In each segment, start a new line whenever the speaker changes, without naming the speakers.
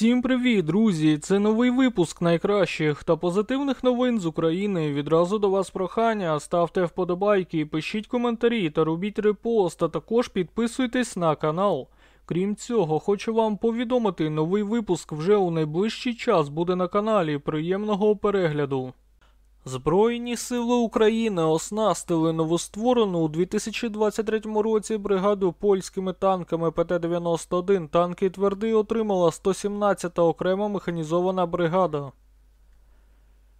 Всім привіт, друзі! Це новий випуск найкращих та позитивних новин з України. Відразу до вас прохання. Ставте вподобайки, пишіть коментарі та робіть репост, а також підписуйтесь на канал. Крім цього, хочу вам повідомити, новий випуск вже у найближчий час буде на каналі. Приємного перегляду! Збройні сили України оснастили новостворену у 2023 році бригаду польськими танками ПТ-91 танки тверди отримала 117-та окрема механізована бригада.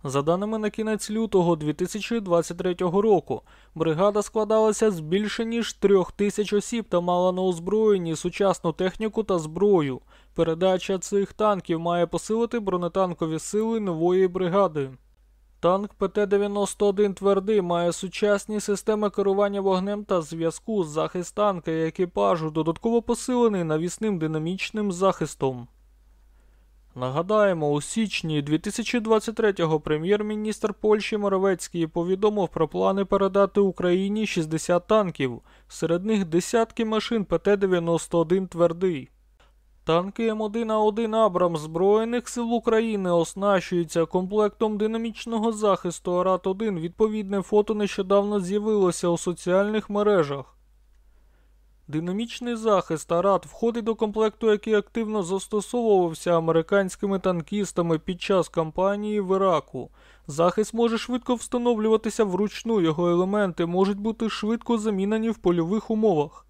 За даними на кінець лютого 2023 року, бригада складалася з більше ніж трьох тисяч осіб та мала на озброєнні сучасну техніку та зброю. Передача цих танків має посилити бронетанкові сили нової бригади. Танк ПТ-91 твердий має сучасні системи керування вогнем та зв'язку, захист танка і екіпажу, додатково посилений навісним динамічним захистом. Нагадаємо, у січні 2023-го прем'єр-міністр Польщі Моровецький повідомив про плани передати Україні 60 танків, серед них десятки машин ПТ-91 твердий. Танки М1А1 Абрам Збройних сил України оснащуються комплектом динамічного захисту АРАТ-1. Відповідне фото нещодавно з'явилося у соціальних мережах. Динамічний захист АРАТ входить до комплекту, який активно застосовувався американськими танкістами під час кампанії в Іраку. Захист може швидко встановлюватися вручну, його елементи можуть бути швидко замінені в польових умовах.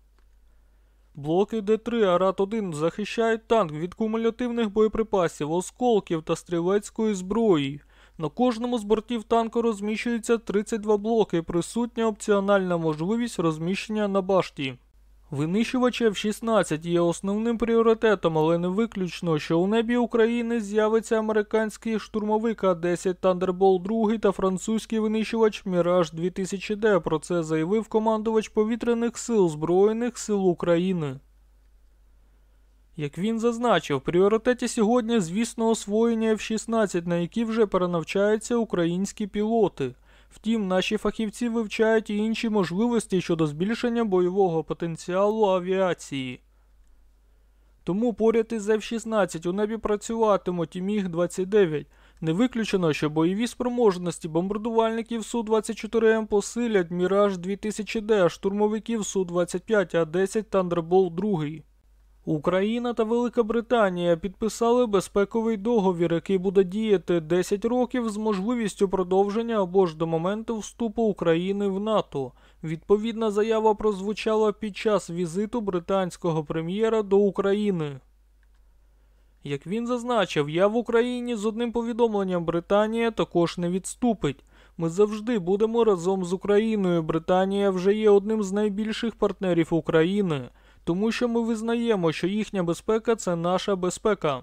Блоки Д3, Арат 1 захищають танк від кумулятивних боєприпасів, осколків та стрілецької зброї. На кожному з бортів танку розміщується 32 блоки, присутня опціональна можливість розміщення на башті. Винищувач F-16 є основним пріоритетом, але не виключно, що у небі України з'явиться американський штурмовик А-10 Thunderbolt 2 та французький винищувач Міраж 2000 d Про це заявив командувач повітряних сил Збройних сил України. Як він зазначив, в пріоритеті сьогодні, звісно, освоєння F-16, на які вже перенавчаються українські пілоти. Втім, наші фахівці вивчають і інші можливості щодо збільшення бойового потенціалу авіації. Тому поряд із F-16 у небі працюватимуть і міг 29. Не виключено, що бойові спроможності бомбардувальників Су-24М посилять Міраж 2000 d штурмовиків Су-25, А-10 Thunderbolt 2. Україна та Велика Британія підписали безпековий договір, який буде діяти 10 років з можливістю продовження або ж до моменту вступу України в НАТО. Відповідна заява прозвучала під час візиту британського прем'єра до України. Як він зазначив, я в Україні з одним повідомленням Британія також не відступить. Ми завжди будемо разом з Україною. Британія вже є одним з найбільших партнерів України тому що ми визнаємо, що їхня безпека це наша безпека.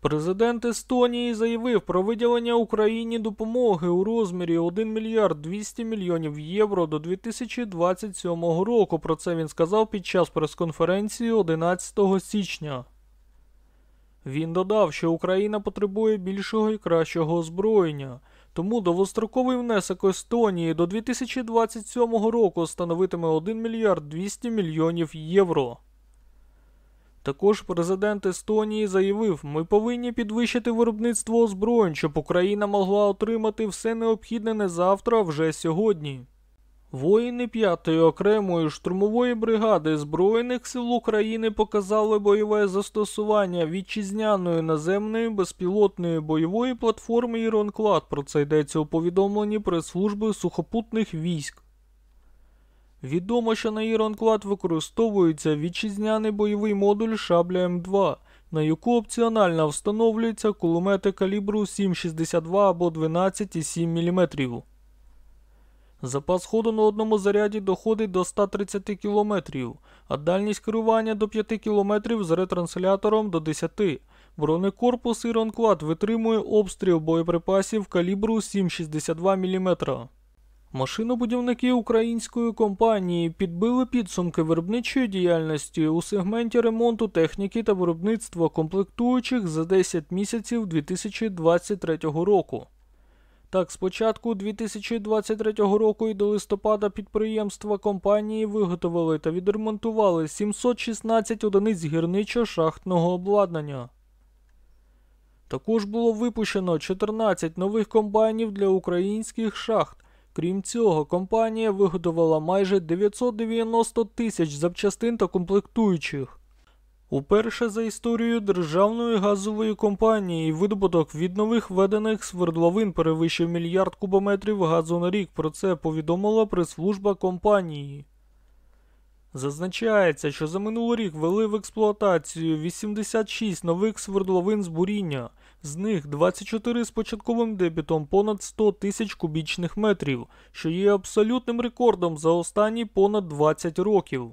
Президент Естонії заявив про виділення Україні допомоги у розмірі 1 мільярд 200 мільйонів євро до 2027 року. Про це він сказав під час прес-конференції 11 січня. Він додав, що Україна потребує більшого і кращого озброєння. Тому довгостроковий внесок Естонії до 2027 року становитиме 1 мільярд 200 мільйонів євро. Також президент Естонії заявив, ми повинні підвищити виробництво озброєнь, щоб Україна могла отримати все необхідне не завтра, а вже сьогодні. Воїни 5-ї окремої штурмової бригади Збройних сил України показали бойове застосування вітчизняної наземної безпілотної бойової платформи «Іронклад». Про це йдеться у повідомленні прес-служби сухопутних військ. Відомо, що на «Іронклад» використовується вітчизняний бойовий модуль Шабля М2, на яку опціонально встановлюються кулемети калібру 7,62 або 12,7 мм. Запас ходу на одному заряді доходить до 130 км, а дальність керування до 5 км з ретранслятором до 10 Бронекорпус «Іронклад» витримує обстріл боєприпасів калібру 7,62 мм. Машинобудівники української компанії підбили підсумки виробничої діяльності у сегменті ремонту техніки та виробництва комплектуючих за 10 місяців 2023 року. Так, з початку 2023 року і до листопада підприємства компанії виготовили та відремонтували 716 одиниць гірничо-шахтного обладнання. Також було випущено 14 нових комбайнів для українських шахт. Крім цього, компанія виготовила майже 990 тисяч запчастин та комплектуючих. Уперше за історію державної газової компанії видобуток від нових введених свердловин перевищив мільярд кубометрів газу на рік. Про це повідомила прес-служба компанії. Зазначається, що за минулий рік вели в експлуатацію 86 нових свердловин з буріння, з них 24 з початковим дебітом понад 100 тисяч кубічних метрів, що є абсолютним рекордом за останні понад 20 років.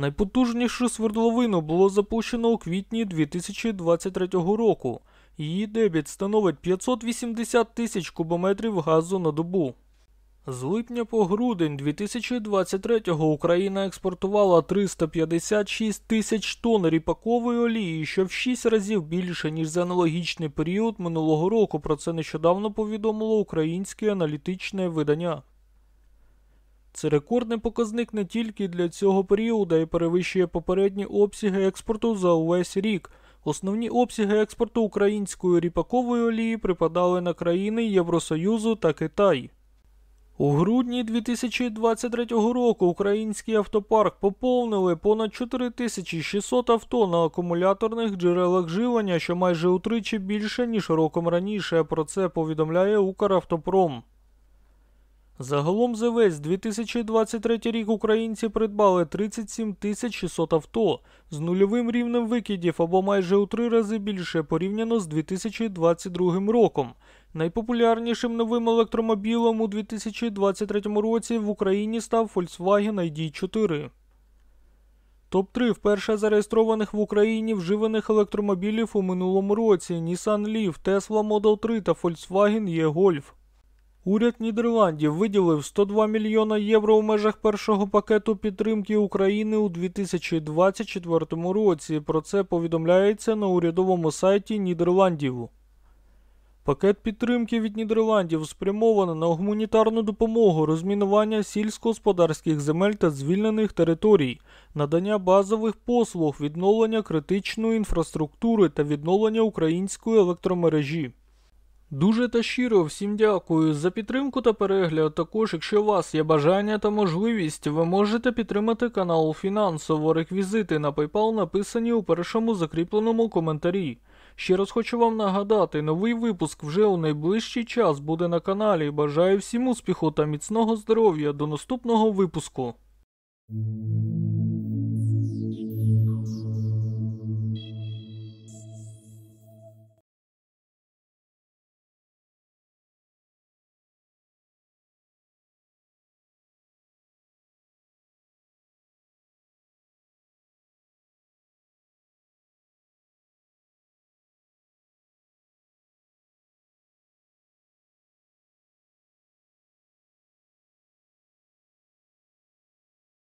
Найпотужнішу свердловину було запущено у квітні 2023 року. Її дебіт становить 580 тисяч кубометрів газу на добу. З липня по грудень 2023-го Україна експортувала 356 тисяч тонн ріпакової олії, що в 6 разів більше ніж за аналогічний період минулого року. Про це нещодавно повідомило українське аналітичне видання. Це рекордний показник не тільки для цього періоду і перевищує попередні обсяги експорту за увесь рік. Основні обсяги експорту української ріпакової олії припадали на країни Євросоюзу та Китай. У грудні 2023 року український автопарк поповнили понад 4600 авто на акумуляторних джерелах живлення, що майже утричі більше ніж роком раніше. Про це повідомляє Укравтопром. Загалом за весь 2023 рік українці придбали 37 тисяч 600 авто з нульовим рівнем викидів або майже у три рази більше порівняно з 2022 роком. Найпопулярнішим новим електромобілем у 2023 році в Україні став Volkswagen ID 4. Топ-3 вперше зареєстрованих в Україні вживаних електромобілів у минулому році Nissan Leaf, Tesla Model 3 та Volkswagen e-Golf. Уряд Нідерландів виділив 102 мільйона євро у межах першого пакету підтримки України у 2024 році. Про це повідомляється на урядовому сайті Нідерландів. Пакет підтримки від Нідерландів спрямований на гуманітарну допомогу, розмінування сільськогосподарських земель та звільнених територій, надання базових послуг, відновлення критичної інфраструктури та відновлення української електромережі. Дуже та щиро всім дякую за підтримку та перегляд. Також, якщо у вас є бажання та можливість, ви можете підтримати канал фінансово. Реквізити на PayPal написані у першому закріпленому коментарі. Ще раз хочу вам нагадати, новий випуск вже у найближчий час буде на каналі. Бажаю всім успіху та міцного здоров'я до наступного випуску.